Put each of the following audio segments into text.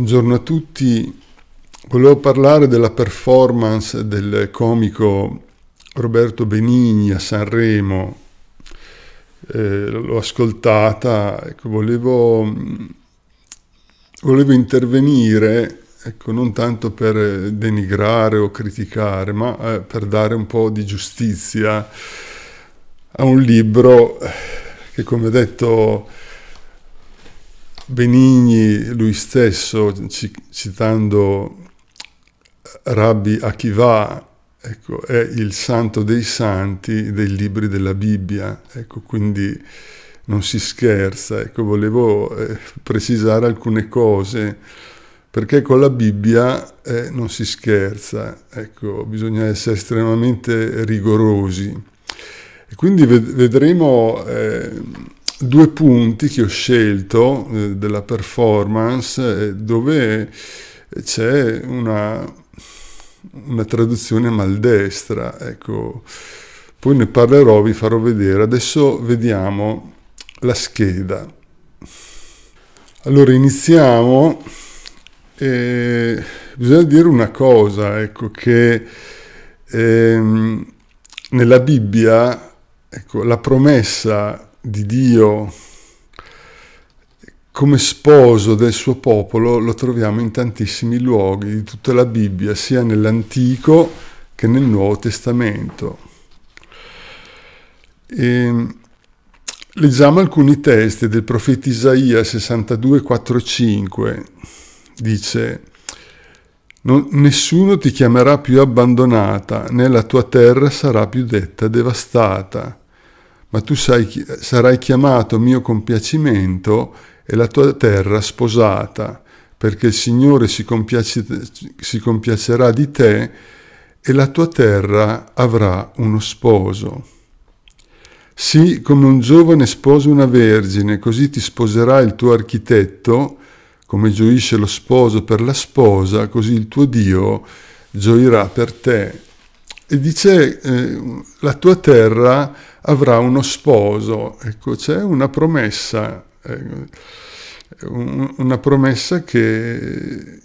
Buongiorno a tutti. Volevo parlare della performance del comico Roberto Benigni a Sanremo. Eh, l'ho ascoltata, ecco, volevo, volevo intervenire, ecco, non tanto per denigrare o criticare, ma eh, per dare un po' di giustizia a un libro che, come detto, Benigni lui stesso, citando Rabbi Akiva, ecco, è il santo dei santi dei libri della Bibbia, ecco, quindi non si scherza. Ecco, volevo eh, precisare alcune cose, perché con la Bibbia eh, non si scherza, ecco, bisogna essere estremamente rigorosi. E quindi ved vedremo... Eh, due punti che ho scelto eh, della performance eh, dove c'è una, una, traduzione maldestra. Ecco, poi ne parlerò, vi farò vedere. Adesso vediamo la scheda. Allora iniziamo. E bisogna dire una cosa, ecco, che ehm, nella Bibbia ecco, la promessa di Dio come sposo del suo popolo lo troviamo in tantissimi luoghi di tutta la Bibbia, sia nell'Antico che nel Nuovo Testamento. E ehm, leggiamo alcuni testi del profeta Isaia 62, 4, 5. Dice, nessuno ti chiamerà più abbandonata, né la tua terra sarà più detta devastata ma tu sai, sarai chiamato mio compiacimento e la tua terra sposata, perché il Signore si, compiace, si compiacerà di te e la tua terra avrà uno sposo. Sì, come un giovane sposa una vergine, così ti sposerà il tuo architetto, come gioisce lo sposo per la sposa, così il tuo Dio gioirà per te. E dice, eh, la tua terra avrà uno sposo. Ecco, c'è una promessa, eh, una promessa che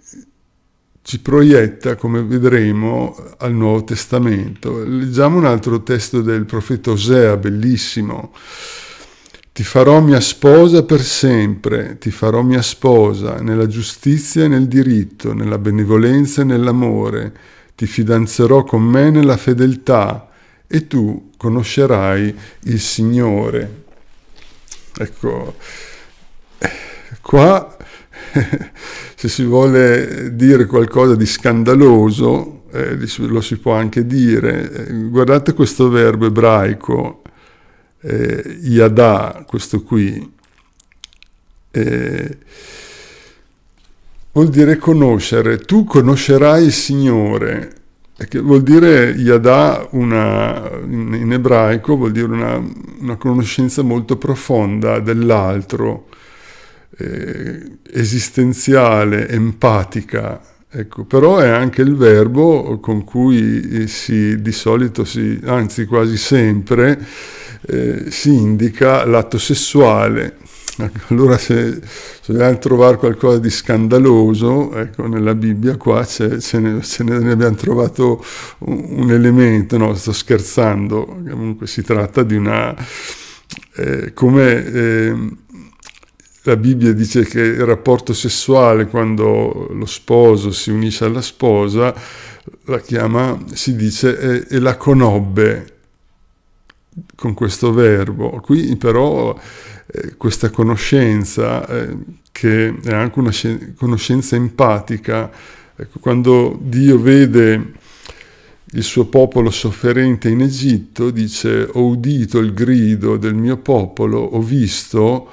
ci proietta, come vedremo, al Nuovo Testamento. Leggiamo un altro testo del profeta Osea, bellissimo. Ti farò mia sposa per sempre, ti farò mia sposa nella giustizia e nel diritto, nella benevolenza e nell'amore, ti fidanzerò con me nella fedeltà, e tu conoscerai il Signore. Ecco, qua se si vuole dire qualcosa di scandaloso, eh, lo si può anche dire. Eh, guardate questo verbo ebraico, eh, yada, questo qui, eh, vuol dire conoscere. Tu conoscerai il Signore che vuol dire Yadà in, in, ebraico, vuol dire una, una conoscenza molto profonda dell'altro, eh, esistenziale, empatica. Ecco, però è anche il verbo con cui eh, si, di solito, si, anzi quasi sempre, eh, si indica l'atto sessuale. Ecco, allora se, se dobbiamo trovare qualcosa di scandaloso, ecco, nella Bibbia qua ce ne, ce, ne, abbiamo trovato un, un elemento, no, sto scherzando, comunque si tratta di una... Eh, come eh, la Bibbia dice che il rapporto sessuale, quando lo sposo si unisce alla sposa, la chiama, si dice, e, e la conobbe, con questo verbo. Qui però eh, questa conoscenza, eh, che è anche una conoscenza empatica, ecco, quando Dio vede il suo popolo sofferente in Egitto, dice ho udito il grido del mio popolo, ho visto,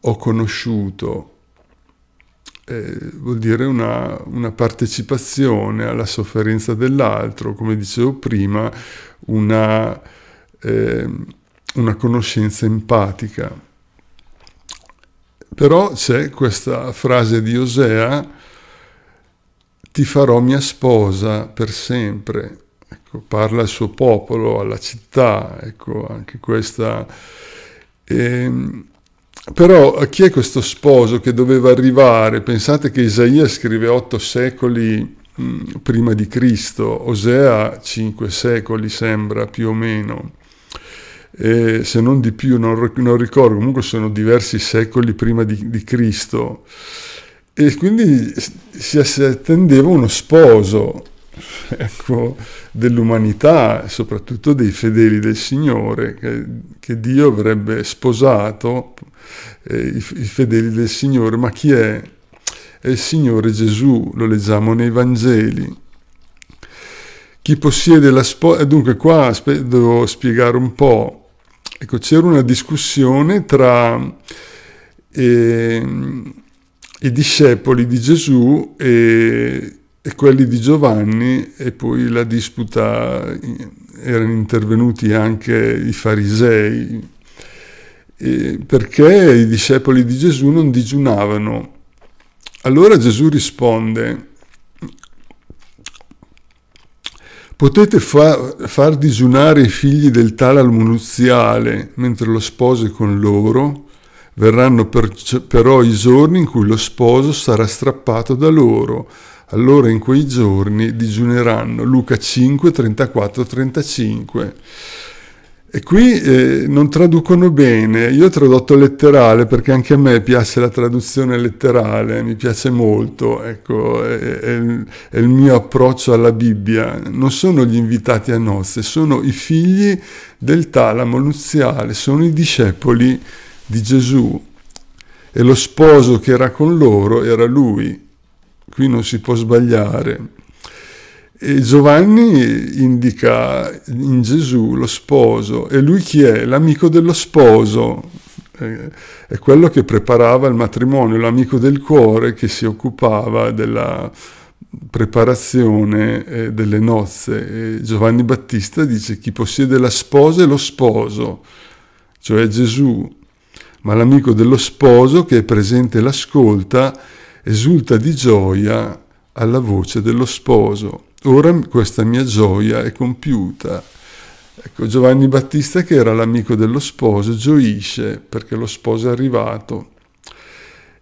ho conosciuto. Eh, vuol dire una, una, partecipazione alla sofferenza dell'altro, come dicevo prima, una eh, una conoscenza empatica. Però c'è questa frase di Osea, ti farò mia sposa per sempre. Ecco, parla al suo popolo, alla città, ecco, anche questa... Ehm, però chi è questo sposo che doveva arrivare? Pensate che Isaia scrive otto secoli mh, prima di Cristo, Osea cinque secoli sembra più o meno eh, se non di più, non, non, ricordo, comunque sono diversi secoli prima di, di Cristo. E quindi si, attendeva uno sposo ecco, dell'umanità, soprattutto dei fedeli del Signore, che, che Dio avrebbe sposato eh, i, i fedeli del Signore. Ma chi è? È il Signore Gesù, lo leggiamo nei Vangeli chi possiede la sposa, eh, dunque qua devo spiegare un po', Ecco, c'era una discussione tra eh, i discepoli di Gesù e, e, quelli di Giovanni e poi la disputa eh, erano intervenuti anche i farisei eh, perché i discepoli di Gesù non digiunavano. Allora Gesù risponde Potete far, far digiunare i figli del talal munuziale mentre lo sposo è con loro, verranno per, però i giorni in cui lo sposo sarà strappato da loro, allora in quei giorni digiuneranno. Luca 5, 34, 35. E qui eh, non traducono bene, io ho tradotto letterale perché anche a me piace la traduzione letterale, mi piace molto, ecco, è, è, è il mio approccio alla Bibbia. Non sono gli invitati a nozze, sono i figli del talamo nuziale, sono i discepoli di Gesù. E lo sposo che era con loro era lui, qui non si può sbagliare. E Giovanni indica in Gesù lo sposo e lui chi è? L'amico dello sposo, è quello che preparava il matrimonio, l'amico del cuore che si occupava della preparazione eh, delle nozze. E Giovanni Battista dice chi possiede la sposa è lo sposo, cioè Gesù, ma l'amico dello sposo che è presente e l'ascolta esulta di gioia alla voce dello sposo ora questa mia gioia è compiuta. Ecco, Giovanni Battista, che era l'amico dello sposo, gioisce perché lo sposo è arrivato.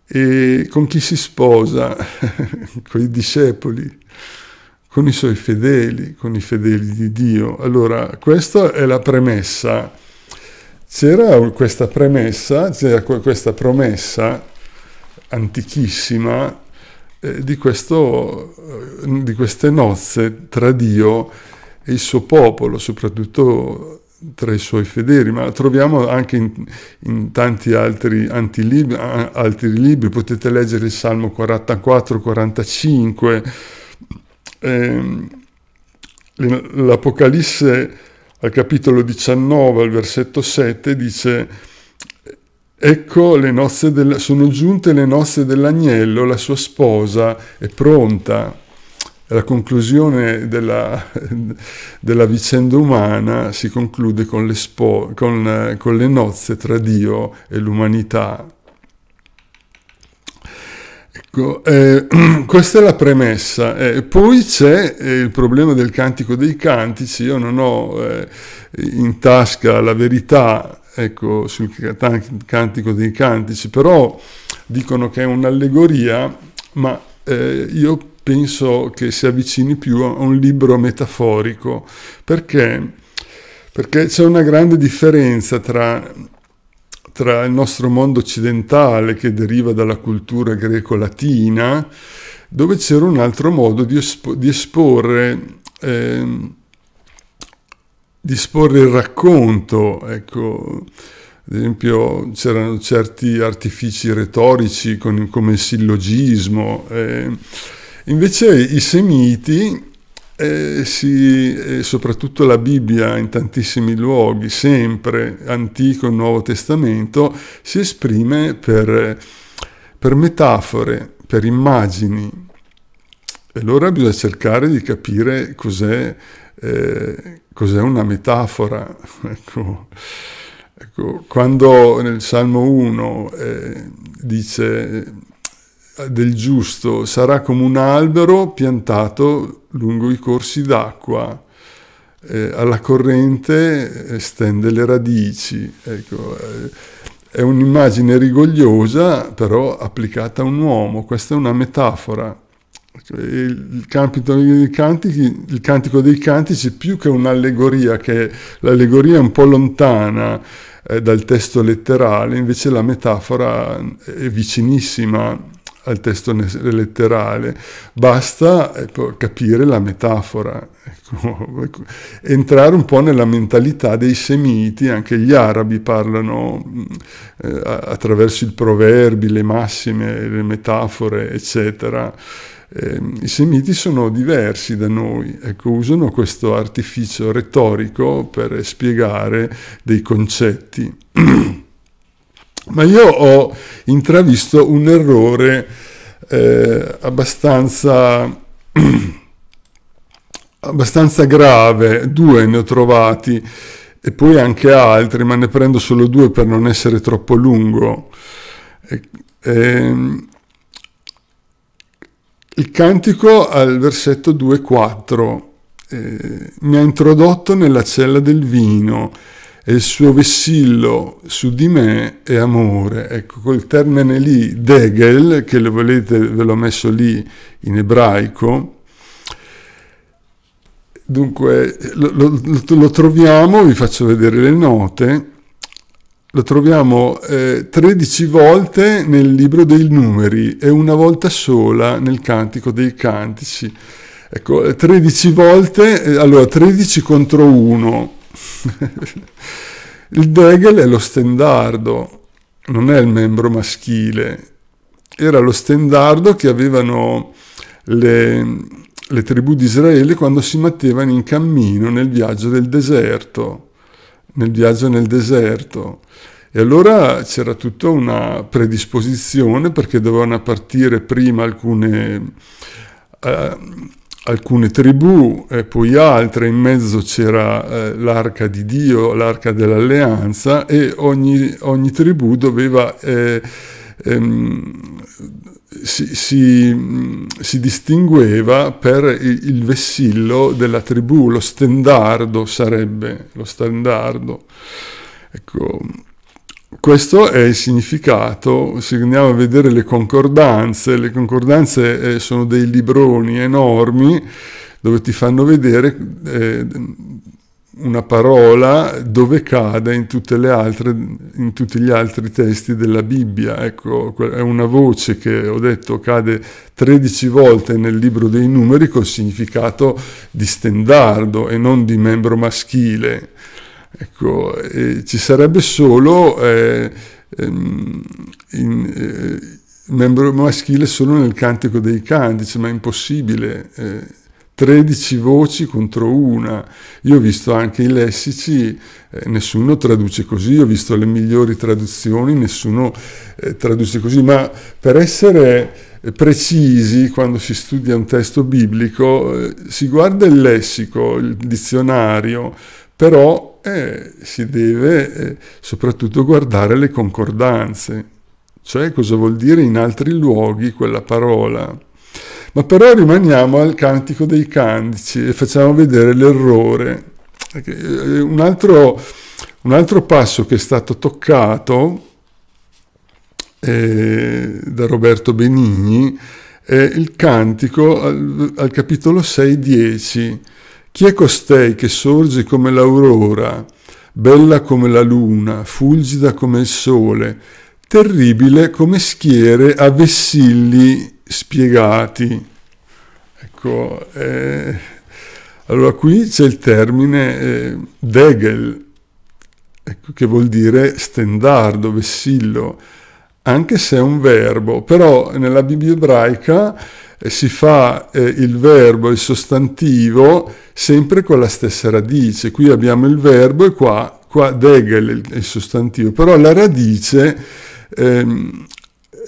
E con chi si sposa? con i discepoli, con i suoi fedeli, con i fedeli di Dio. Allora, questa è la premessa. C'era questa premessa, c'era questa promessa antichissima eh, di, questo, eh, di queste nozze tra Dio e il suo popolo, soprattutto tra i suoi fedeli, ma la troviamo anche in, in tanti altri, libri, altri libri, potete leggere il Salmo 44, 45, ehm, l'Apocalisse al capitolo 19, al versetto 7, dice Ecco, le del, sono giunte le nozze dell'agnello, la sua sposa è pronta. La conclusione della, della vicenda umana si conclude con le, spo, con, con le nozze tra Dio e l'umanità. Ecco, eh, questa è la premessa. Eh, poi c'è eh, il problema del cantico dei cantici. Io non ho eh, in tasca la verità ecco, sul Cantico dei Cantici, però dicono che è un'allegoria, ma eh, io penso che si avvicini più a un libro metaforico, perché, perché c'è una grande differenza tra, tra il nostro mondo occidentale che deriva dalla cultura greco-latina, dove c'era un altro modo di, espo- di esporre eh, disporre il racconto, ecco, ad esempio c'erano certi artifici retorici con, come il sillogismo, eh. invece i semiti, eh, si, eh, soprattutto la Bibbia in tantissimi luoghi, sempre Antico e Nuovo Testamento, si esprime per, per metafore, per immagini. E allora bisogna cercare di capire cos'è eh, cos'è una metafora? Ecco, ecco, quando nel Salmo 1 eh, dice eh, del giusto sarà come un albero piantato lungo i corsi d'acqua, eh, alla corrente eh, stende le radici. Ecco, eh, è un'immagine rigogliosa però applicata a un uomo, questa è una metafora. Il, cantico, il, cantico, il cantico dei cantici più che un'allegoria, che l'allegoria è un po' lontana eh, dal testo letterale, invece la metafora è vicinissima al testo letterale, basta ecco, capire la metafora, ecco, ecco, entrare un po' nella mentalità dei semiti, anche gli arabi parlano eh, attraverso i proverbi, le massime, le metafore, eccetera eh, i semiti sono diversi da noi, ecco, usano questo artificio retorico per spiegare dei concetti. Ma io ho intravisto un errore eh, abbastanza, abbastanza grave, due ne ho trovati e poi anche altri, ma ne prendo solo due per non essere troppo lungo. Eh, ehm, il cantico al versetto 2.4 eh, mi ha introdotto nella cella del vino e il suo vessillo su di me è amore. Ecco, quel termine lì, degel, che lo volete, ve l'ho messo lì in ebraico, dunque lo, lo, lo troviamo, vi faccio vedere le note, lo troviamo eh, 13 volte nel libro dei numeri e una volta sola nel cantico dei cantici. Ecco, 13 volte, eh, allora 13 contro 1. il Degel è lo stendardo, non è il membro maschile. Era lo stendardo che avevano le, le tribù di Israele quando si mettevano in cammino nel viaggio del deserto nel viaggio nel deserto. E allora c'era tutta una predisposizione perché dovevano partire prima alcune, eh, alcune tribù e poi altre, in mezzo c'era eh, l'arca di Dio, l'arca dell'alleanza e ogni, ogni tribù doveva... Eh, ehm, si, si, mm, si, distingueva per il vessillo della tribù, lo stendardo sarebbe, lo stendardo. Ecco, questo è il significato, se andiamo a vedere le concordanze, le concordanze eh, sono dei libroni enormi dove ti fanno vedere eh, una parola dove cade in, tutte le altre, in, tutti gli altri testi della Bibbia. Ecco, è una voce che ho detto cade 13 volte nel libro dei numeri col significato di stendardo e non di membro maschile. Ecco, ci sarebbe solo eh, ehm, in, eh, membro maschile solo nel cantico dei candici, cioè, ma è impossibile. Eh, 13 voci contro una. Io ho visto anche i lessici, eh, nessuno traduce così, ho visto le migliori traduzioni, nessuno eh, traduce così, ma per essere eh, precisi quando si studia un testo biblico eh, si guarda il lessico, il dizionario, però eh, si deve eh, soprattutto guardare le concordanze, cioè cosa vuol dire in altri luoghi quella parola. Ma però rimaniamo al cantico dei cantici e facciamo vedere l'errore. Eh, un altro, un altro passo che è stato toccato eh, da Roberto Benigni è il cantico al, al capitolo 6-10. Chi è costei che sorge come l'aurora, bella come la luna, fulgida come il sole, terribile come schiere a vessilli spiegati. Ecco, eh, allora qui c'è il termine eh, Degel, ecco, che vuol dire stendardo, vessillo, anche se è un verbo, però nella Bibbia ebraica eh, si fa eh, il verbo, il sostantivo, sempre con la stessa radice. Qui abbiamo il verbo e qua, qua Degel è il sostantivo, però la radice ehm,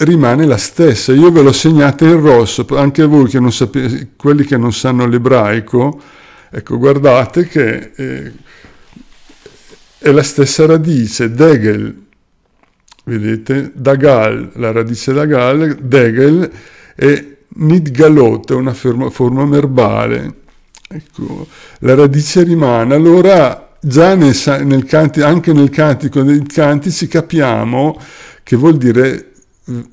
rimane la stessa. Io ve l'ho segnata in rosso, anche voi che non sapete, quelli che non sanno l'ebraico, ecco, guardate che eh, è la stessa radice, Degel, vedete, Dagal, la radice Dagal, Degel e Nidgalot, una forma, forma verbale. Ecco, la radice rimane. Allora, già nel, nel canti, anche nel cantico dei cantici capiamo che vuol dire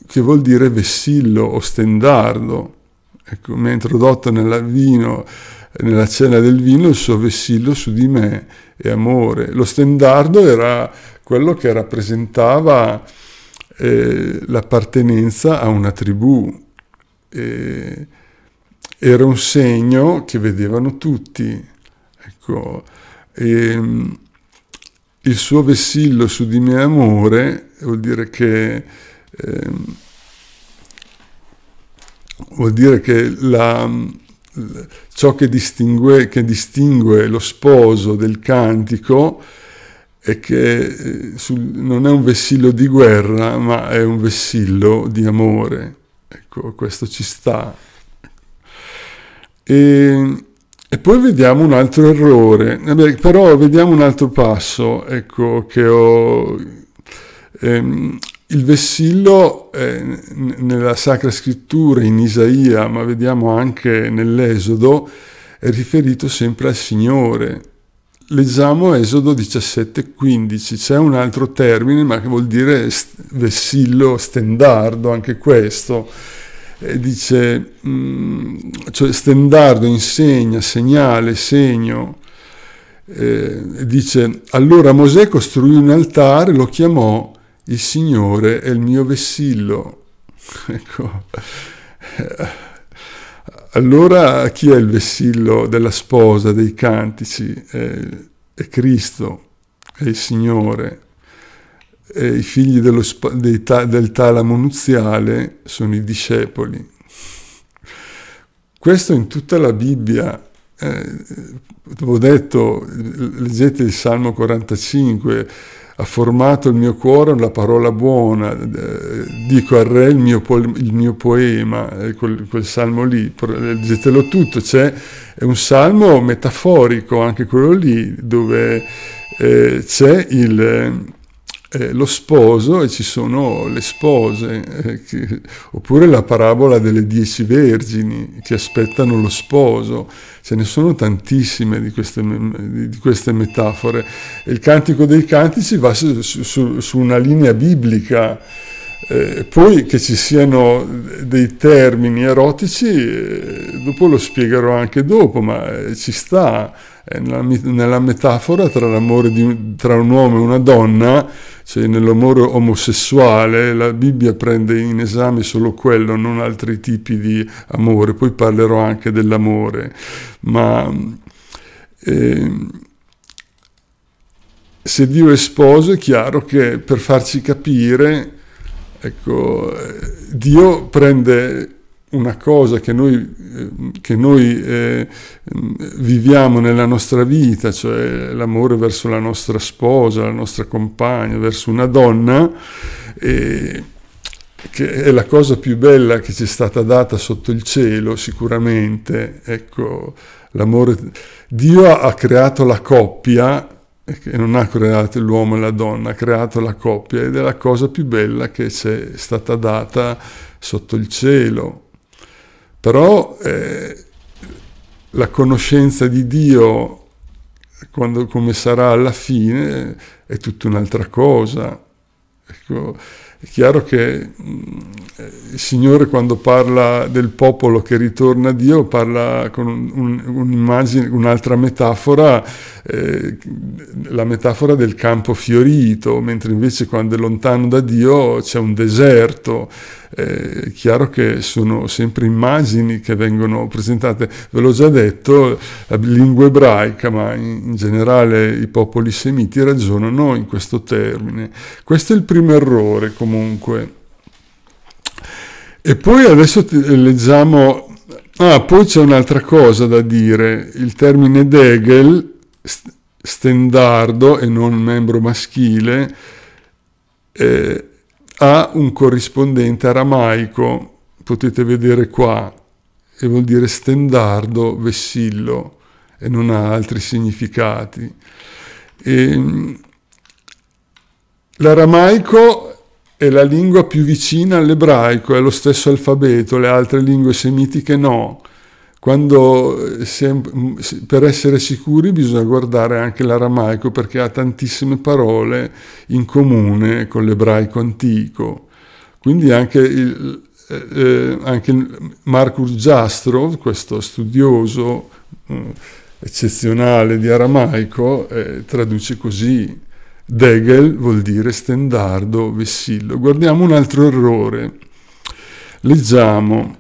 che vuol dire vessillo o stendardo. Ecco, mi ha introdotto nella, vino, nella cena del vino il suo vessillo su di me e amore. Lo stendardo era quello che rappresentava eh, l'appartenenza a una tribù. Eh, era un segno che vedevano tutti. Ecco, e, ehm, il suo vessillo su di me amore vuol dire che eh, vuol dire che la, ciò che distingue, che distingue, lo sposo del cantico è che eh, sul, non è un vessillo di guerra, ma è un vessillo di amore. Ecco, questo ci sta. E, e poi vediamo un altro errore, Vabbè, eh però vediamo un altro passo, ecco, che ho, ehm, il vessillo eh, nella Sacra Scrittura, in Isaia, ma vediamo anche nell'Esodo, è riferito sempre al Signore. Leggiamo Esodo 17,15, c'è un altro termine, ma che vuol dire st- vessillo, stendardo, anche questo. Eh, dice, mh, mm, cioè stendardo insegna, segnale, segno. Eh, dice, allora Mosè costruì un altare, lo chiamò il Signore è il mio vessillo. Ecco. Allora chi è il vessillo della sposa, dei cantici? È, è Cristo, è il Signore. E I figli dello, dei, del talamo nuziale sono i discepoli. Questo in tutta la Bibbia eh, ho detto, leggete il Salmo 45, ha formato il mio cuore la parola buona, eh, dico al re il mio, po- il mio poema, eh, quel, quel, salmo lì, eh, leggetelo tutto, è un salmo metaforico anche quello lì dove eh, c'è il, eh, lo sposo e ci sono le spose, eh, che, oppure la parabola delle dieci vergini che aspettano lo sposo ce ne sono tantissime di queste, di queste metafore. Il Cantico dei Cantici va su, su, su una linea biblica. Eh, poi che ci siano dei termini erotici, eh, dopo lo spiegherò anche dopo, ma eh, ci sta nella, nella metafora tra l'amore di, tra un uomo e una donna, cioè nell'amore omosessuale, la Bibbia prende in esame solo quello, non altri tipi di amore, poi parlerò anche dell'amore, ma... Eh, se Dio è sposo è chiaro che per farci capire, ecco, Dio prende una cosa che noi, eh, che noi eh, viviamo nella nostra vita, cioè l'amore verso la nostra sposa, la nostra compagna, verso una donna, eh, che è la cosa più bella che ci è stata data sotto il cielo, sicuramente. Ecco, l'amore. Dio ha creato la coppia e non ha creato l'uomo e la donna, ha creato la coppia ed è la cosa più bella che ci è stata data sotto il cielo però eh, la conoscenza di Dio, quando, come sarà alla fine, è tutta un'altra cosa. Ecco, è chiaro che mm, il Signore quando parla del popolo che ritorna a Dio parla con un, un'immagine, un'altra metafora, eh, la metafora del campo fiorito, mentre invece quando è lontano da Dio c'è un deserto. Eh, è chiaro che sono sempre immagini che vengono presentate, ve l'ho già detto, la lingua ebraica, ma in, in generale i popoli semiti ragionano in questo termine. Questo è il primo errore. Com- comunque. E poi adesso eh, leggiamo... Ah, poi c'è un'altra cosa da dire. Il termine Degel, stendardo e non membro maschile, eh, ha un corrispondente aramaico, potete vedere qua, e vuol dire stendardo, vessillo, e non ha altri significati. E, ehm, l'aramaico è la lingua più vicina all'ebraico, è lo stesso alfabeto, le altre lingue semitiche no. Quando eh, mm, per essere sicuri bisogna guardare anche l'aramaico perché ha tantissime parole in comune con l'ebraico antico. Quindi anche, il, eh, eh anche Marcus Jastrow, questo studioso eh, eccezionale di aramaico, eh, traduce così Degel vuol dire stendardo, vessillo. Guardiamo un altro errore. Leggiamo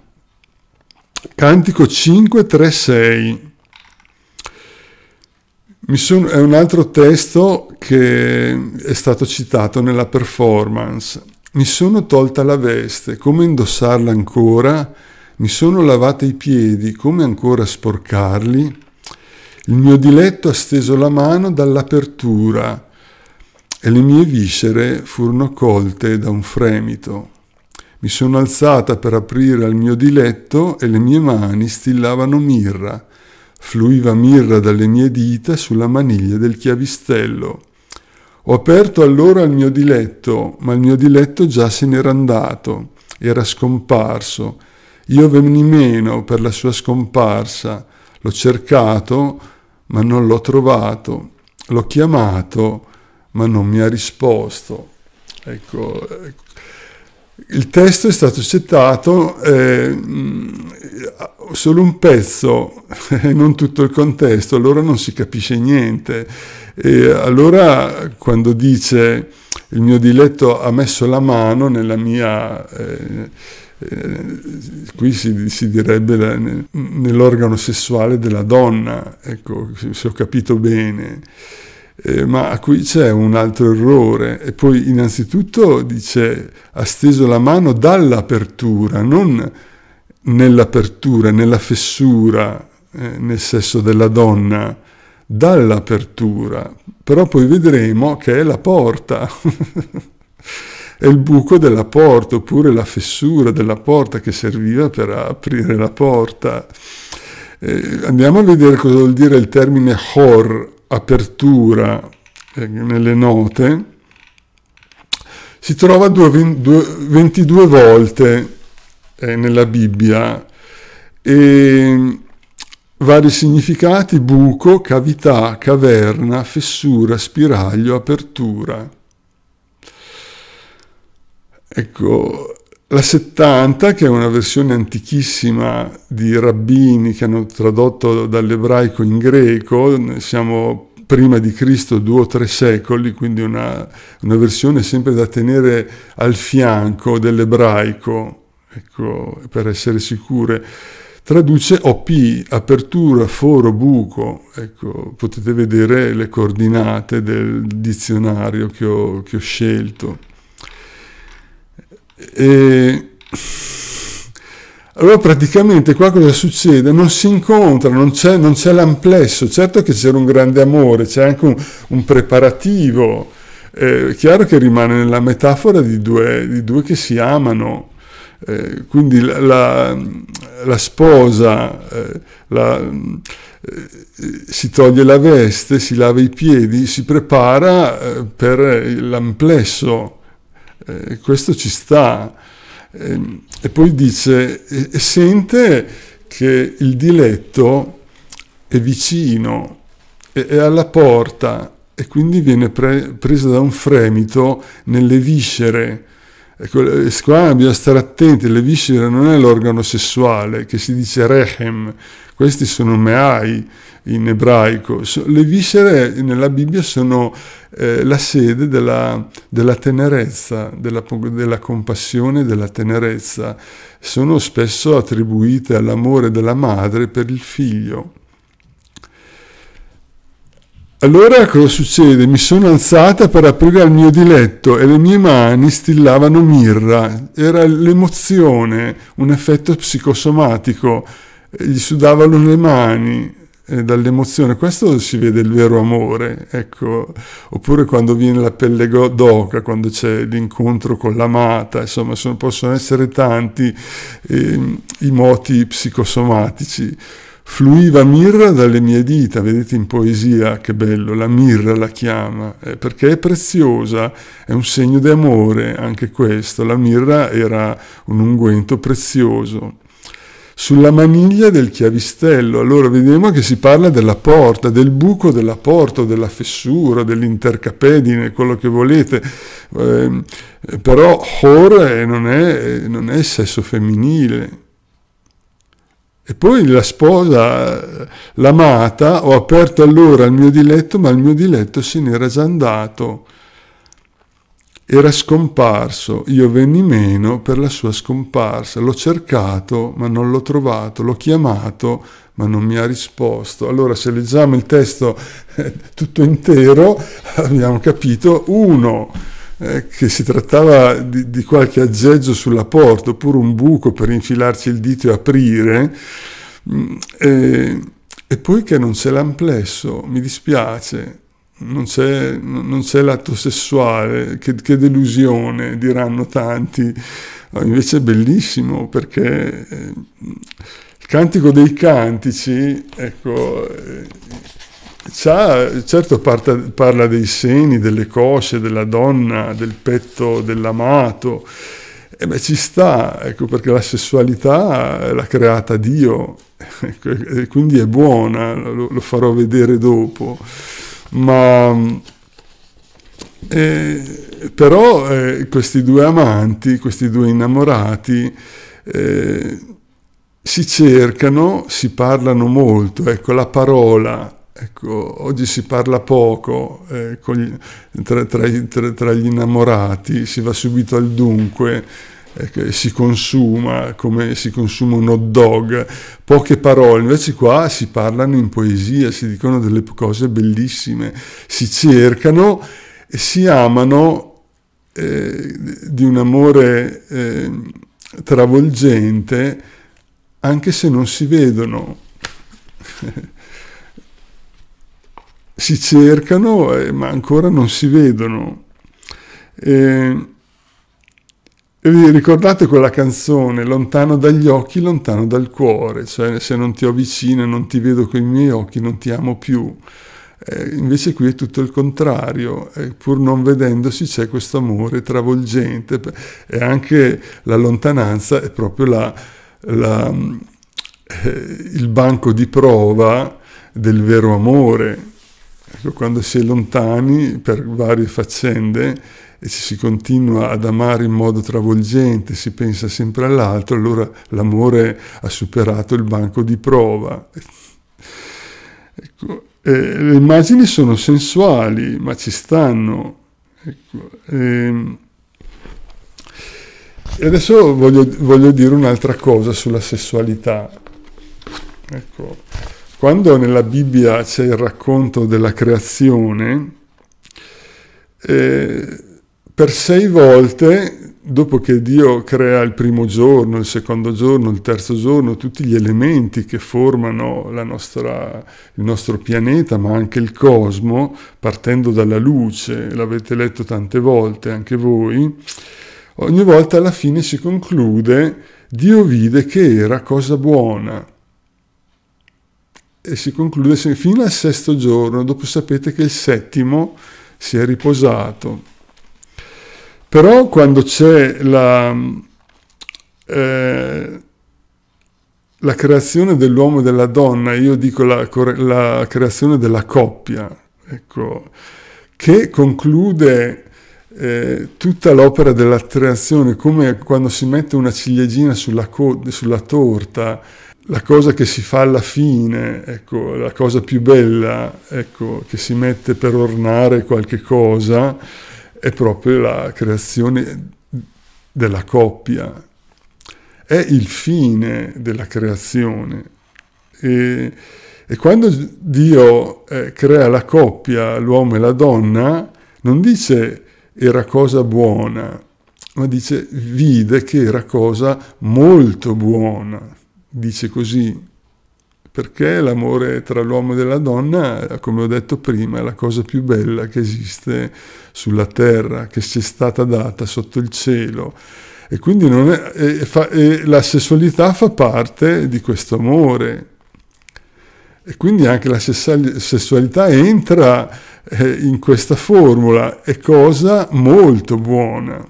Cantico 536. Sono, è un altro testo che è stato citato nella performance. Mi sono tolta la veste, come indossarla ancora? Mi sono lavata i piedi, come ancora sporcarli? Il mio diletto ha steso la mano dall'apertura e le mie viscere furono colte da un fremito. Mi sono alzata per aprire al mio diletto e le mie mani stillavano mirra. Fluiva mirra dalle mie dita sulla maniglia del chiavistello. Ho aperto allora il mio diletto, ma il mio diletto già se n'era andato, era scomparso. Io venni meno per la sua scomparsa. L'ho cercato, ma non l'ho trovato. L'ho chiamato, ma non mi ha risposto. Ecco, ecco, il testo è stato accettato, eh, solo un pezzo e non tutto il contesto, allora non si capisce niente. E allora quando dice il mio diletto ha messo la mano nella mia... Eh, eh, qui si, si direbbe nell'organo sessuale della donna, ecco, se ho capito bene. Eh, ma qui c'è un altro errore. E poi innanzitutto dice ha steso la mano dall'apertura, non nell'apertura, nella fessura, eh, nel sesso della donna, dall'apertura. Però poi vedremo che è la porta. è il buco della porta oppure la fessura della porta che serviva per aprire la porta. Eh, andiamo a vedere cosa vuol dire il termine hor, apertura eh, nelle note, si trova due, due, 22 volte eh, nella Bibbia e vari significati, buco, cavità, caverna, fessura, spiraglio, apertura. Ecco, la 70, che è una versione antichissima di rabbini che hanno tradotto dall'ebraico in greco, siamo prima di Cristo due o tre secoli, quindi una, una versione sempre da tenere al fianco dell'ebraico, ecco, per essere sicure traduce OP, apertura, foro, buco. Ecco, potete vedere le coordinate del dizionario che ho, che ho scelto. E... Allora praticamente qua cosa succede? Non si incontra, non c'è, non c'è l'amplesso, certo che c'era un grande amore, c'è anche un, un preparativo, eh, chiaro che rimane nella metafora di due, di due che si amano, eh, quindi la, la, la sposa eh, la, eh, si toglie la veste, si lava i piedi, si prepara eh, per l'amplesso eh, questo ci sta. Ehm, e, poi dice, e, sente che il diletto è vicino, è, è alla porta e quindi viene pre, preso da un fremito nelle viscere. Ecco, eh, qua bisogna stare attenti, le viscere non è l'organo sessuale che si dice rechem, questi sono meai in ebraico. Le viscere nella Bibbia sono eh, la sede della, della tenerezza, della, della, compassione, della tenerezza. Sono spesso attribuite all'amore della madre per il figlio. Allora cosa succede? Mi sono alzata per aprire il mio diletto e le mie mani stillavano mirra. Era l'emozione, un effetto psicosomatico gli sudavano le mani eh, dall'emozione, questo si vede il vero amore, ecco, oppure quando viene la pelle d'oca, quando c'è l'incontro con l'amata, insomma, sono, possono essere tanti eh, i moti psicosomatici. Fluiva mirra dalle mie dita, vedete in poesia che bello, la mirra la chiama, eh, perché è preziosa, è un segno di amore anche questo, la mirra era un unguento prezioso sulla maniglia del chiavistello. Allora vediamo che si parla della porta, del buco della porta, della fessura, dell'intercapedine, quello che volete. Eh, però hor non è, non è sesso femminile. E poi la sposa, l'amata, ho aperto allora il mio diletto, ma il mio diletto se n'era già andato. Era scomparso, io venni meno per la sua scomparsa. L'ho cercato, ma non l'ho trovato, l'ho chiamato, ma non mi ha risposto. Allora, se leggiamo il testo eh, tutto intero, abbiamo capito, uno, eh, che si trattava di, di, qualche aggeggio sulla porta, oppure un buco per infilarci il dito e aprire, mh, mm, eh, e poi che non c'è l'amplesso, mi dispiace, non c'è, non c'è l'atto sessuale, che, che, delusione, diranno tanti. Ah, invece è bellissimo perché eh, il cantico dei cantici, ecco, eh, certo parta, parla dei seni, delle cosce, della donna, del petto dell'amato, e eh beh ci sta, ecco, perché la sessualità l'ha creata Dio, ecco, quindi è buona, lo, lo farò vedere dopo ma eh, però eh, questi due amanti, questi due innamorati, eh, si cercano, si parlano molto, ecco la parola, ecco, oggi si parla poco eh, gli, tra, tra, tra, tra, gli innamorati, si va subito al dunque, eh, si consuma come si consuma un hot dog, poche parole, invece qua si parlano in poesia, si dicono delle cose bellissime, si cercano e si amano eh, di un amore eh, travolgente anche se non si vedono. si cercano eh, ma ancora non si vedono. Eh, Ricordate quella canzone, lontano dagli occhi, lontano dal cuore, cioè se non ti ho vicino, non ti vedo con i miei occhi, non ti amo più. Eh, invece qui è tutto il contrario, eh, pur non vedendosi c'è questo amore travolgente e anche la lontananza è proprio la, la, eh, il banco di prova del vero amore. Ecco, quando si è lontani per varie faccende e ci si continua ad amare in modo travolgente, si pensa sempre all'altro, allora l'amore ha superato il banco di prova. Ecco, eh, le immagini sono sensuali, ma ci stanno. Ecco, ehm. e adesso voglio, voglio dire un'altra cosa sulla sessualità. Ecco, quando nella Bibbia c'è il racconto della creazione, eh, per sei volte, dopo che Dio crea il primo giorno, il secondo giorno, il terzo giorno, tutti gli elementi che formano nostra, il nostro pianeta, ma anche il cosmo, partendo dalla luce, l'avete letto tante volte anche voi, ogni volta alla fine si conclude Dio vide che era cosa buona. E si conclude fino al sesto giorno, dopo sapete che il settimo si è riposato. Però quando c'è la, eh, la creazione dell'uomo e della donna, io dico la, la creazione della coppia, ecco, che conclude eh, tutta l'opera della creazione, come quando si mette una ciliegina sulla, co- sulla torta, la cosa che si fa alla fine, ecco, la cosa più bella, ecco, che si mette per ornare qualche cosa, è proprio la creazione della coppia, è il fine della creazione. E, e quando Dio eh, crea la coppia, l'uomo e la donna, non dice era cosa buona, ma dice vide che era cosa molto buona, dice così perché l'amore tra l'uomo e la donna, come ho detto prima, è la cosa più bella che esiste sulla terra, che ci è stata data sotto il cielo. E quindi è, e fa, e la sessualità fa parte di questo amore. E quindi anche la sessualità entra eh, in questa formula, è cosa molto buona.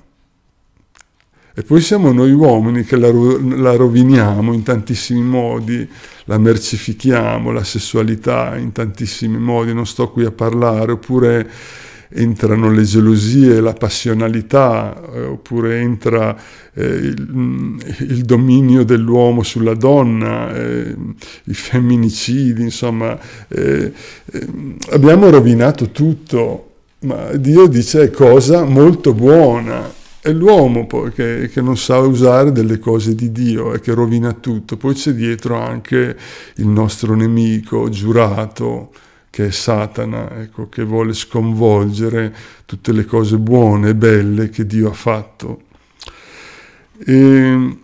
E poi siamo noi uomini che la, la roviniamo in tantissimi modi, la mercifichiamo, la sessualità in tantissimi modi, non sto qui a parlare, oppure entrano le gelosie, la passionalità, eh, oppure entra eh, il, mm, il, dominio dell'uomo sulla donna, eh, i femminicidi, insomma, eh, eh, abbiamo rovinato tutto, ma Dio dice cosa molto buona. È l'uomo poi che, che, non sa usare delle cose di Dio e che rovina tutto. Poi c'è dietro anche il nostro nemico giurato, che è Satana, ecco, che vuole sconvolgere tutte le cose buone e belle che Dio ha fatto. E,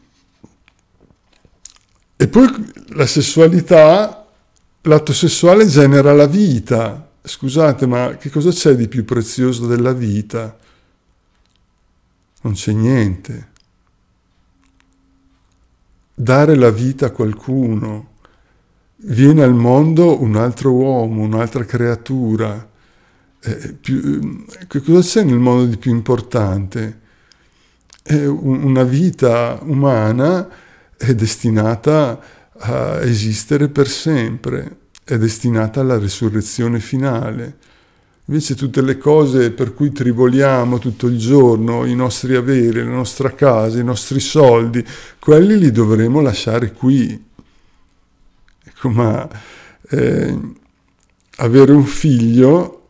e poi la sessualità, l'atto sessuale genera la vita. Scusate, ma che cosa c'è di più prezioso della vita? non c'è niente. Dare la vita a qualcuno, viene al mondo un altro uomo, un'altra creatura. Eh, più, eh, cosa c'è nel mondo di più importante? Eh, una vita umana è destinata a esistere per sempre, è destinata alla risurrezione finale. Invece tutte le cose per cui triboliamo tutto il giorno, i nostri averi, la nostra casa, i nostri soldi, quelli li dovremo lasciare qui. Ecco, ma eh, avere un figlio,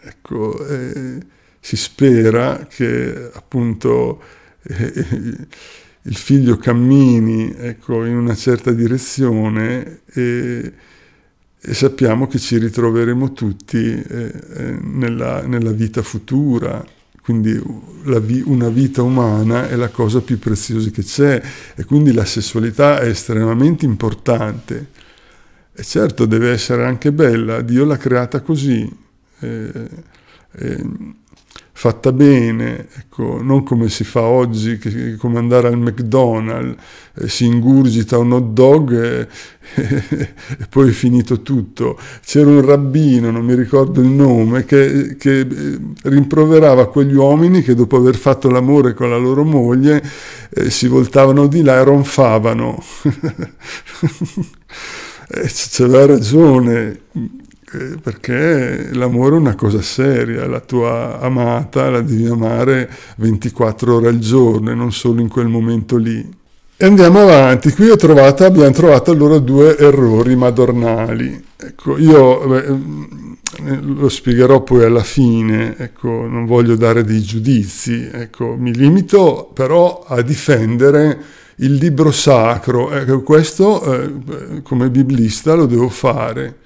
ecco, eh, si spera che appunto eh, il figlio cammini ecco, in una certa direzione e e sappiamo che ci ritroveremo tutti eh, eh nella, nella, vita futura. Quindi vi, una vita umana è la cosa più preziosa che c'è e quindi la sessualità è estremamente importante. E certo deve essere anche bella, Dio l'ha creata così. Eh, eh, fatta bene, ecco, non come si fa oggi, che, come andare al McDonald's, eh, si ingurgita un hot dog e, e, poi è finito tutto. C'era un rabbino, non mi ricordo il nome, che, che eh, rimproverava quegli uomini che dopo aver fatto l'amore con la loro moglie eh, si voltavano di là e ronfavano. Eh, c'aveva ragione, perché l'amore è una cosa seria, la tua amata la devi amare 24 ore al giorno e non solo in quel momento lì. E andiamo avanti, qui trovata, abbiamo trovato allora due errori madornali. Ecco, io beh, ehm, lo spiegherò poi alla fine, ecco, non voglio dare dei giudizi, ecco, mi limito però a difendere il libro sacro, ecco, questo eh, come biblista lo devo fare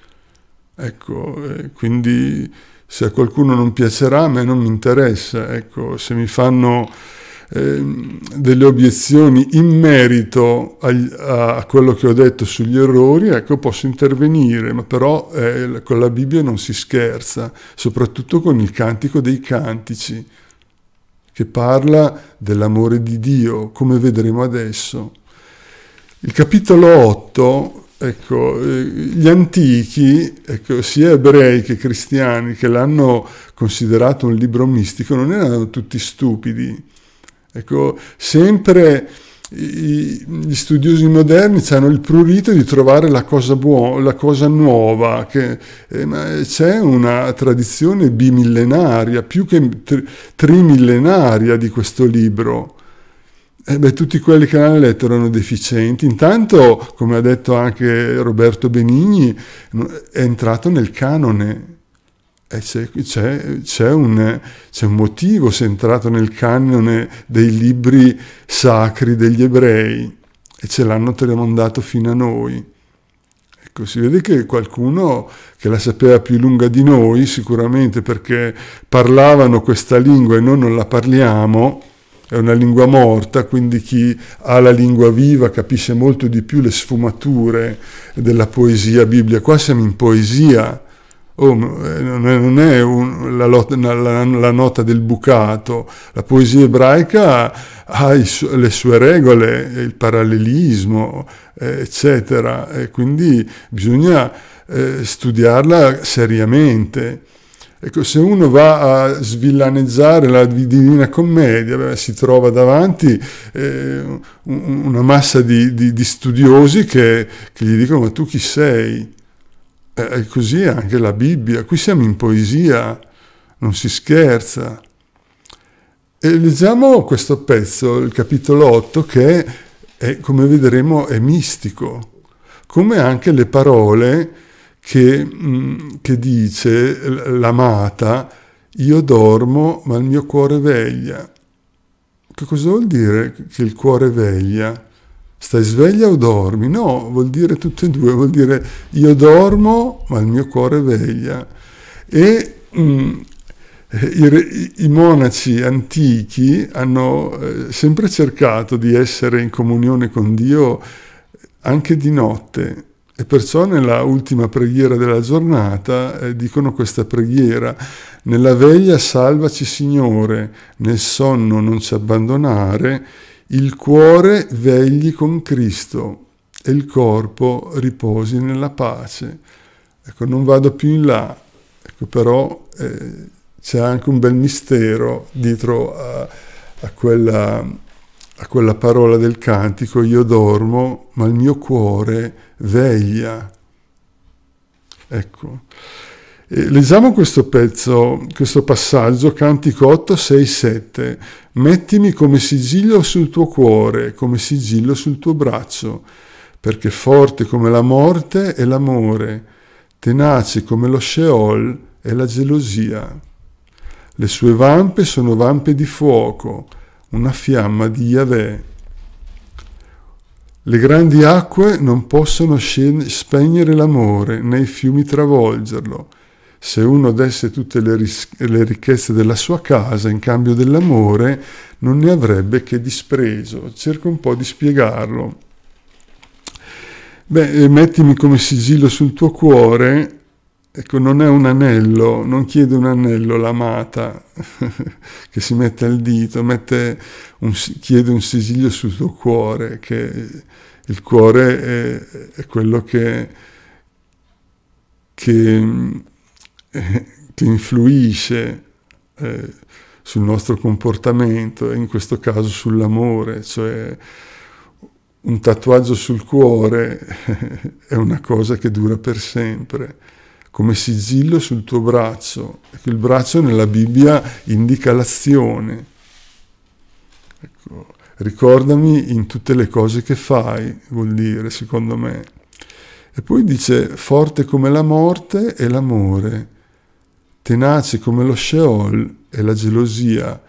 Ecco, eh, quindi se a qualcuno non piacerà, a me non mi interessa. Ecco, se mi fanno eh, delle obiezioni in merito a, a, quello che ho detto sugli errori, ecco, posso intervenire, ma però eh, con la Bibbia non si scherza, soprattutto con il cantico dei cantici, che parla dell'amore di Dio, come vedremo adesso. Il capitolo 8 Ecco, eh, gli antichi, ecco, sia ebrei che cristiani, che l'hanno considerato un libro mistico, non erano tutti stupidi. Ecco, sempre i, gli studiosi moderni hanno il prurito di trovare la cosa, buona, la cosa nuova, che, eh, ma c'è una tradizione bimillenaria, più che tr- trimillenaria di questo libro. Eh beh, tutti quelli che l'hanno letto erano deficienti. Intanto, come ha detto anche Roberto Benigni, è entrato nel canone. Eh, c'è, c'è, c'è, un, c'è, un, motivo se è entrato nel canone dei libri sacri degli ebrei e ce l'hanno tramandato fino a noi. Ecco, si vede che qualcuno che la sapeva più lunga di noi, sicuramente perché parlavano questa lingua e noi non la parliamo, è una lingua morta, quindi chi ha la lingua viva capisce molto di più le sfumature della poesia biblica. Qua siamo in poesia, oh, eh, non è, un, la, la, la, nota del bucato, la poesia ebraica ha su, le sue regole, il parallelismo, eh, eccetera, e quindi bisogna eh, studiarla seriamente. Ecco, se uno va a svillaneggiare la Divina Commedia, beh, si trova davanti eh, una massa di, di, di studiosi che, che, gli dicono ma tu chi sei? Eh, così è anche la Bibbia, qui siamo in poesia, non si scherza. E leggiamo questo pezzo, il capitolo 8, che è, come vedremo è mistico, come anche le parole che, mm, che dice l'amata, io dormo ma il mio cuore veglia. Che cosa vuol dire che il cuore veglia? Stai sveglia o dormi? No, vuol dire tutte e due, vuol dire io dormo ma il mio cuore veglia. E mh, mm, i, i, monaci antichi hanno eh, sempre cercato di essere in comunione con Dio anche di notte, le persone, la ultima preghiera della giornata, eh, dicono questa preghiera. Nella veglia salvaci Signore, nel sonno non ci abbandonare, il cuore vegli con Cristo e il corpo riposi nella pace. Ecco, non vado più in là, ecco, però eh, c'è anche un bel mistero dietro a, a quella a quella parola del cantico, io dormo, ma il mio cuore veglia. Ecco. E leggiamo questo pezzo, questo passaggio, Cantico 8, 6, 7. Mettimi come sigillo sul tuo cuore, come sigillo sul tuo braccio, perché forte come la morte è l'amore, tenace come lo Sheol è la gelosia. Le sue vampe sono vampe di fuoco, una fiamma di Yahweh. Le grandi acque non possono spegnere l'amore, né i fiumi travolgerlo. Se uno desse tutte le, le ricchezze della sua casa in cambio dell'amore, non ne avrebbe che dispreso. Cerco un po' di spiegarlo. Beh, eh, mettimi come sigillo sul tuo cuore Ecco, non è un anello, non chiede un anello l'amata che si mette al dito, mette un, chiede un sigillo sul suo cuore, che il cuore è, è quello che, che, eh, che influisce eh, sul nostro comportamento, e in questo caso sull'amore, cioè un tatuaggio sul cuore è una cosa che dura per sempre come sigillo sul tuo braccio. Il braccio nella Bibbia indica l'azione. Ecco, ricordami in tutte le cose che fai, vuol dire, secondo me. E poi dice, forte come la morte è l'amore, tenace come lo Sheol è la gelosia.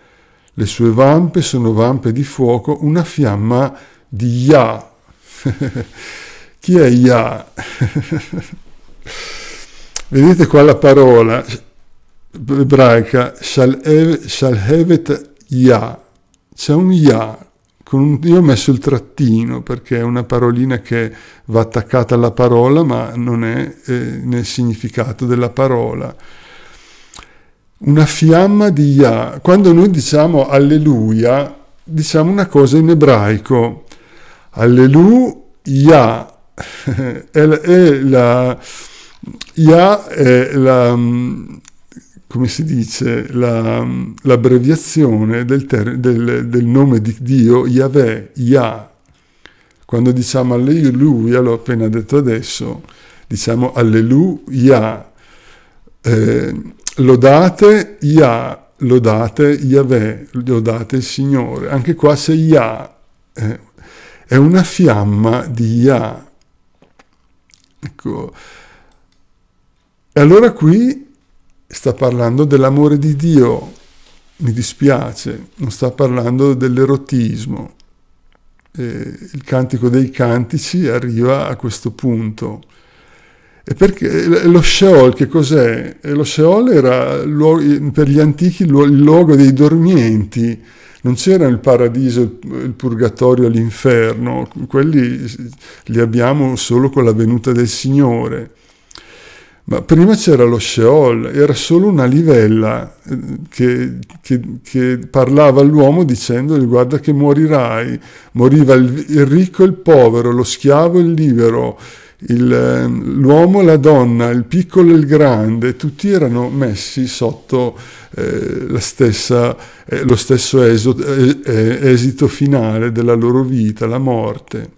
Le sue vampe sono vampe di fuoco, una fiamma di Yah. Chi è Yah? Vedete qua la parola ebraica Shalhevet Ya. C'è un Ya. Un, io ho messo il trattino perché è una parolina che va attaccata alla parola ma non è eh, nel significato della parola. Una fiamma di Ya. Quando noi diciamo alleluia, diciamo una cosa in ebraico. Alleluia è la, è la IA è la, mm, come si dice, la, mm, l'abbreviazione del, ter- del, del, nome di Dio, Yahweh, Yah. Quando diciamo alleluia, l'ho appena detto adesso, diciamo alleluia, eh, lodate Yah, lodate Yahweh, lodate il Signore. Anche qua c'è Yah, eh, è una fiamma di Yah. Ecco, e allora qui sta parlando dell'amore di Dio, mi dispiace, non sta parlando dell'erotismo. Eh, il cantico dei cantici arriva a questo punto. E perché lo Sheol che cos'è? Lo Sheol era per gli antichi il luogo dei dormienti, non c'era il paradiso, il purgatorio, l'inferno, quelli li abbiamo solo con la venuta del Signore. Ma prima c'era lo Sheol, era solo una livella eh, che, che, che parlava all'uomo dicendogli guarda che morirai. Moriva il, il ricco e il povero, lo schiavo e il libero, il, eh, l'uomo e la donna, il piccolo e il grande, tutti erano messi sotto eh, stessa, eh, lo stesso eso, eh, eh, esito finale della loro vita, la morte.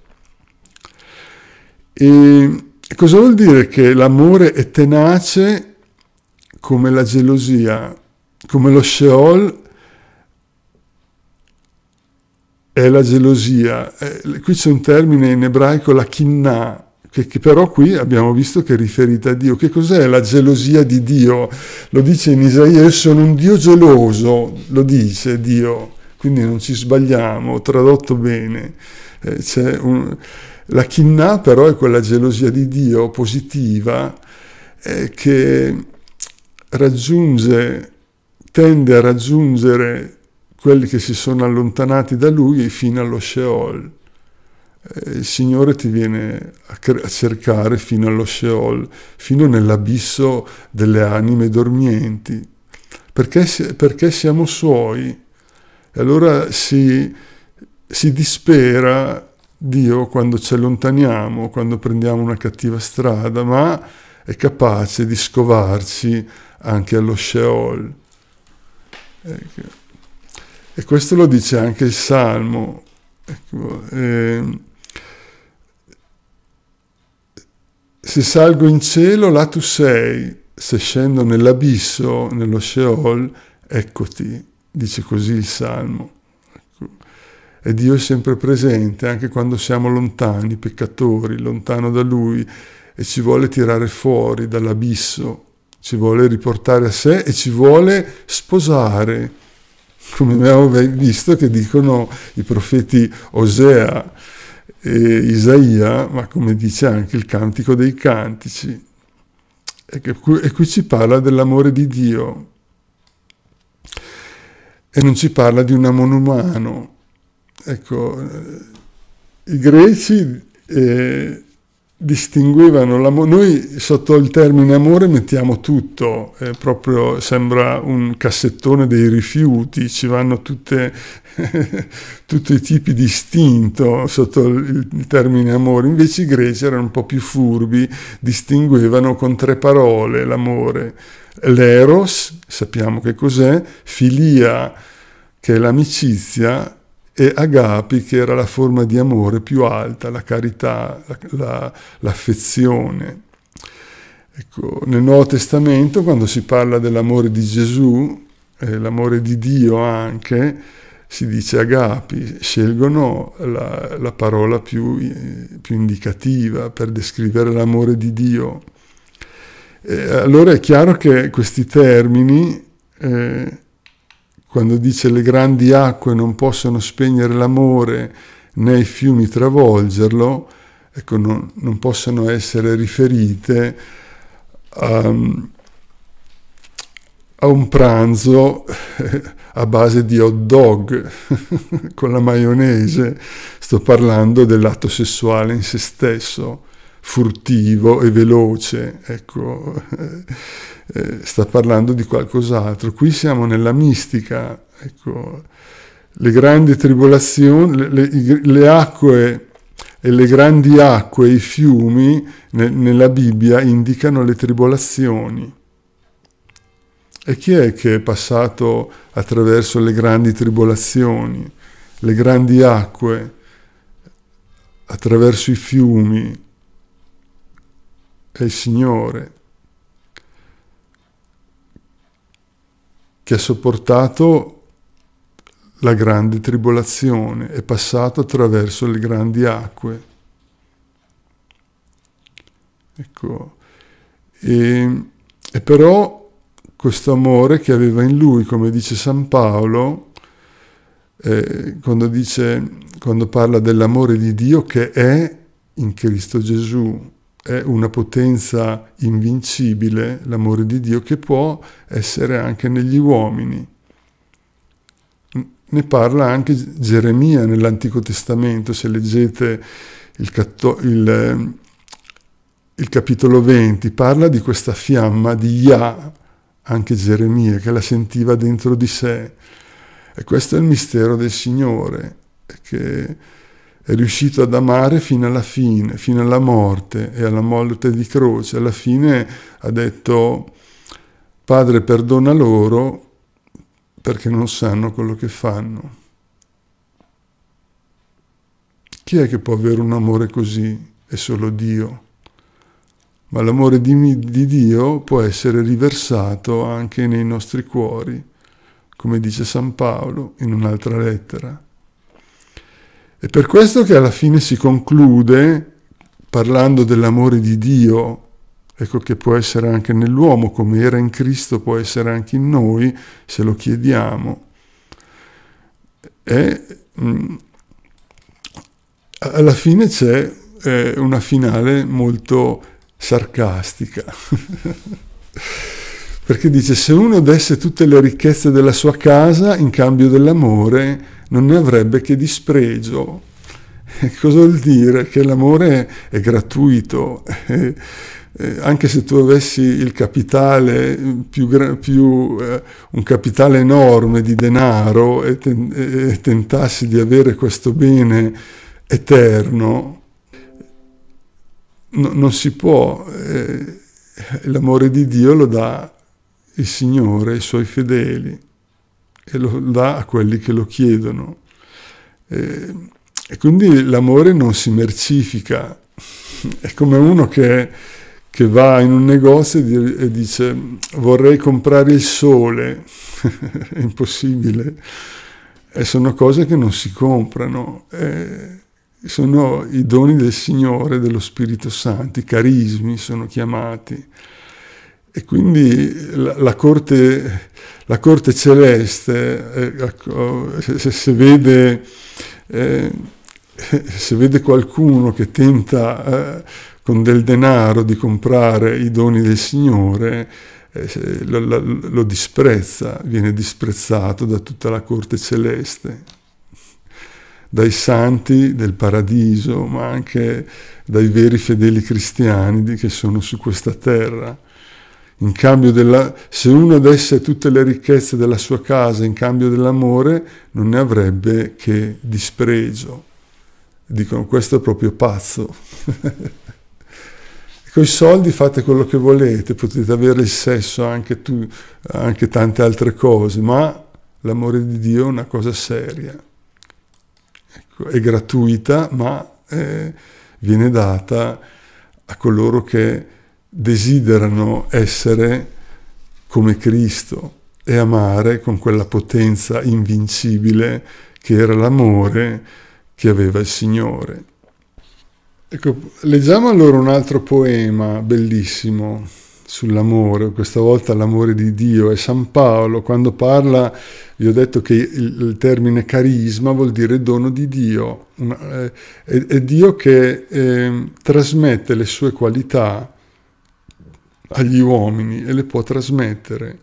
E cosa vuol dire che l'amore è tenace come la gelosia, come lo Sheol è la gelosia. Eh, qui c'è un termine in ebraico, la kinna, che, che, però qui abbiamo visto che è riferita a Dio. Che cos'è la gelosia di Dio? Lo dice in Isaia, io sono un Dio geloso, lo dice Dio, quindi non ci sbagliamo, tradotto bene. Eh, c'è un la chinna però è quella gelosia di Dio positiva eh, che raggiunge, tende a raggiungere quelli che si sono allontanati da lui fino allo Sheol. Eh, il Signore ti viene a, a cercare fino allo Sheol, fino nell'abisso delle anime dormienti, perché, perché siamo suoi. E allora si, si dispera Dio quando ci allontaniamo, quando prendiamo una cattiva strada, ma è capace di scovarci anche allo Sheol. Ecco. E questo lo dice anche il Salmo. Ecco, ehm, se salgo in cielo, là tu sei, se scendo nell'abisso, nello Sheol, eccoti, dice così il Salmo e Dio è sempre presente anche quando siamo lontani, peccatori, lontano da Lui e ci vuole tirare fuori dall'abisso, ci vuole riportare a sé e ci vuole sposare, come abbiamo visto che dicono i profeti Osea e Isaia, ma come dice anche il Cantico dei Cantici. E, qui ci parla dell'amore di Dio e non ci parla di un amore umano, Ecco, i greci eh, distinguevano l'amore, noi sotto il termine amore mettiamo tutto, eh, proprio sembra un cassettone dei rifiuti, ci vanno tutte, tutti i tipi di istinto sotto il, il termine amore, invece i greci erano un po' più furbi, distinguevano con tre parole l'amore, l'eros, sappiamo che cos'è, filia, che è l'amicizia, e agapi che era la forma di amore più alta, la carità, la, la, l'affezione. Ecco, nel Nuovo Testamento, quando si parla dell'amore di Gesù, eh, l'amore di Dio anche, si dice agapi, scelgono la, la parola più, eh, più, indicativa per descrivere l'amore di Dio. Eh, allora è chiaro che questi termini eh, quando dice le grandi acque non possono spegnere l'amore né i fiumi travolgerlo, ecco, non, non possono essere riferite a, ehm, a un pranzo eh, a base di hot dog con la maionese, sto parlando dell'atto sessuale in se stesso furtivo e veloce, ecco, eh, eh, sta parlando di qualcos'altro. Qui siamo nella mistica, ecco, le grandi tribolazioni, le, le, le acque e le grandi acque, i fiumi ne, nella Bibbia indicano le tribolazioni. E chi è che è passato attraverso le grandi tribolazioni, le grandi acque, attraverso i fiumi, è il Signore che ha sopportato la grande tribolazione, è passato attraverso le grandi acque. Ecco, e, e però questo amore che aveva in lui, come dice San Paolo, eh, quando, dice, quando parla dell'amore di Dio che è in Cristo Gesù, è una potenza invincibile, l'amore di Dio, che può essere anche negli uomini. Ne parla anche Geremia nell'Antico Testamento, se leggete il, catto- il, il capitolo 20, parla di questa fiamma di Yah, anche Geremia, che la sentiva dentro di sé. E questo è il mistero del Signore, che è riuscito ad amare fino alla fine, fino alla morte e alla morte di croce. Alla fine ha detto, Padre perdona loro perché non sanno quello che fanno. Chi è che può avere un amore così? È solo Dio. Ma l'amore di, di Dio può essere riversato anche nei nostri cuori, come dice San Paolo in un'altra lettera. È per questo che alla fine si conclude parlando dell'amore di Dio, ecco che può essere anche nell'uomo, come era in Cristo può essere anche in noi, se lo chiediamo. E mh, mm, alla fine c'è eh, una finale molto sarcastica. Perché dice, se uno desse tutte le ricchezze della sua casa in cambio dell'amore, non ne avrebbe che dispregio. Cosa vuol dire? Che l'amore è gratuito. Eh, eh, anche se tu avessi il capitale, più, più eh, un capitale enorme di denaro e, ten e tentassi di avere questo bene eterno, no, non si può. Eh, l'amore di Dio lo dà il Signore i suoi fedeli e lo dà a quelli che lo chiedono. E, e quindi l'amore non si mercifica. È come uno che, che va in un negozio e dice vorrei comprare il sole. È impossibile. E sono cose che non si comprano. E sono i doni del Signore, dello Spirito Santo, i carismi sono chiamati. E quindi la, la, corte, la corte, celeste, eh, ecco, se, se, vede, eh, se, vede, qualcuno che tenta eh, con del denaro di comprare i doni del Signore, eh, lo, lo, lo disprezza, viene disprezzato da tutta la corte celeste, dai santi del paradiso, ma anche dai veri fedeli cristiani che sono su questa terra in cambio della, se uno desse tutte le ricchezze della sua casa in cambio dell'amore, non ne avrebbe che dispregio. Dicono, questo è proprio pazzo. Con i soldi fate quello che volete, potete avere il sesso, anche, tu, anche tante altre cose, ma l'amore di Dio è una cosa seria. Ecco, è gratuita, ma eh, viene data a coloro che desiderano essere come Cristo e amare con quella potenza invincibile che era l'amore che aveva il Signore. Ecco, leggiamo allora un altro poema bellissimo sull'amore, questa volta l'amore di Dio. È San Paolo, quando parla, vi ho detto che il, termine carisma vuol dire dono di Dio. Eh, è, Dio che eh, trasmette le sue qualità agli uomini e le può trasmettere.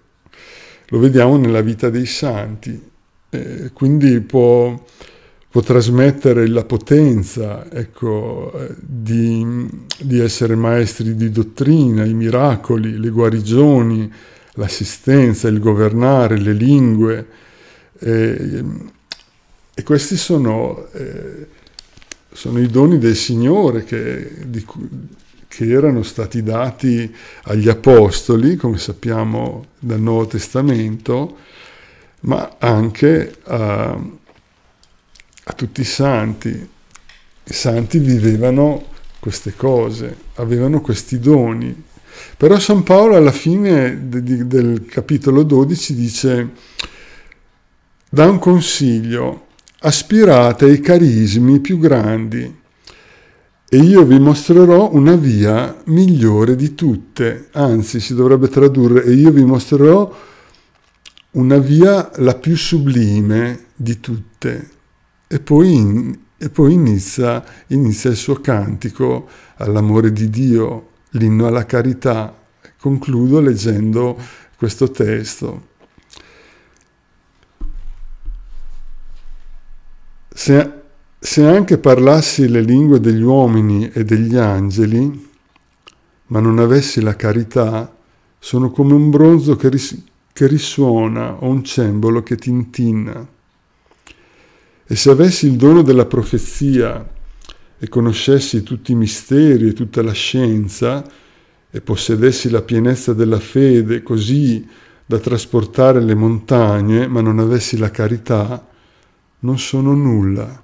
Lo vediamo nella vita dei santi, eh, quindi può, può, trasmettere la potenza ecco, eh, di, di essere maestri di dottrina, i miracoli, le guarigioni, l'assistenza, il governare, le lingue. Eh, e questi sono, eh, sono, i doni del Signore che, di, che erano stati dati agli apostoli, come sappiamo dal Nuovo Testamento, ma anche a, a tutti i santi. I santi vivevano queste cose, avevano questi doni. Però San Paolo alla fine de, de, del capitolo 12 dice, da un consiglio, aspirate ai carismi più grandi e io vi mostrerò una via migliore di tutte, anzi si dovrebbe tradurre e io vi mostrerò una via la più sublime di tutte. E poi, in, e poi inizia, inizia il suo cantico all'amore di Dio, l'inno alla carità. Concludo leggendo questo testo. Se se anche parlassi le lingue degli uomini e degli angeli, ma non avessi la carità, sono come un bronzo che, ris- che risuona o un cembolo che tintinna. E se avessi il dono della profezia e conoscessi tutti i misteri e tutta la scienza, e possedessi la pienezza della fede così da trasportare le montagne, ma non avessi la carità, non sono nulla.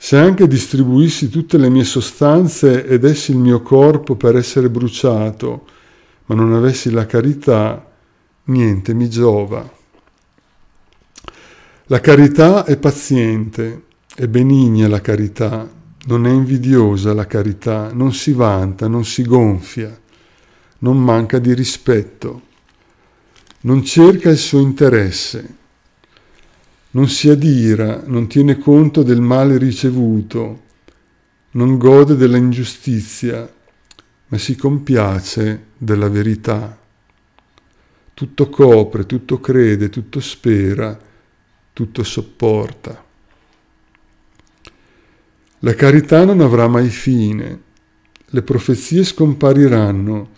Se anche distribuissi tutte le mie sostanze ed essi il mio corpo per essere bruciato, ma non avessi la carità, niente mi giova. La carità è paziente, è benigna la carità, non è invidiosa la carità, non si vanta, non si gonfia, non manca di rispetto, non cerca il suo interesse, non si adira, non tiene conto del male ricevuto, non gode della ingiustizia, ma si compiace della verità. Tutto copre, tutto crede, tutto spera, tutto sopporta. La carità non avrà mai fine, le profezie scompariranno,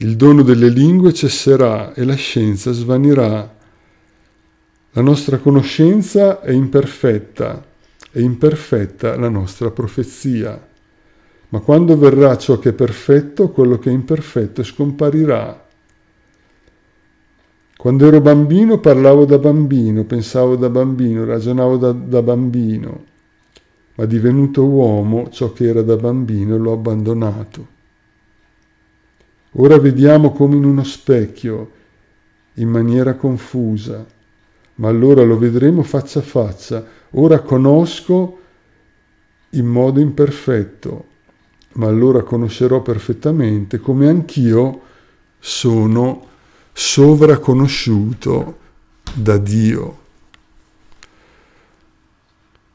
il dono delle lingue cesserà e la scienza svanirà la nostra conoscenza è imperfetta, è imperfetta la nostra profezia. Ma quando verrà ciò che è perfetto, quello che è imperfetto scomparirà. Quando ero bambino parlavo da bambino, pensavo da bambino, ragionavo da, da bambino, ma divenuto uomo ciò che era da bambino l'ho abbandonato. Ora vediamo come in uno specchio, in maniera confusa ma allora lo vedremo faccia a faccia. Ora conosco in modo imperfetto, ma allora conoscerò perfettamente come anch'io sono sovraconosciuto da Dio.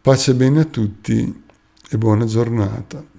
Pace bene a tutti e buona giornata.